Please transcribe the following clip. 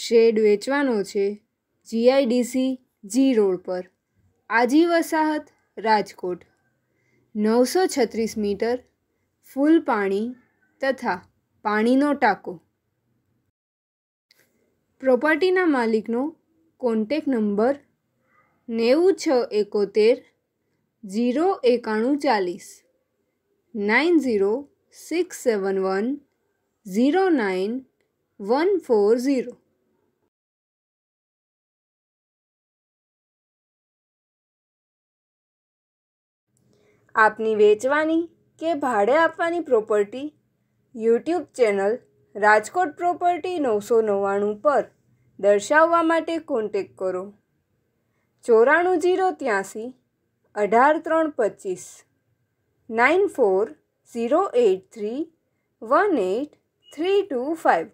shade વેચવાનો છે GIDC G road પર આજી વસાહત રાજકોટ નવસો છત્રીસ મીટર ફૂલ પાણી તથા પાણીનો ટાંકો પ્રોપર્ટીના માલિકનો કોન્ટેક નંબર નેવું છ એકોતેર ઝીરો એકાણું ચાલીસ nine zero six seven one zero nine one four zero આપની વેચવાની કે ભાડે આપવાની property YouTube channel Rajkot property નવસો નવ્વાણું પર દર્શાવવા માટે કોન્ટેક કરો ચોરાણું જીરો ત્યાંસી અઢાર ત્રણ પચીસ nine four zero eight three one eight three two five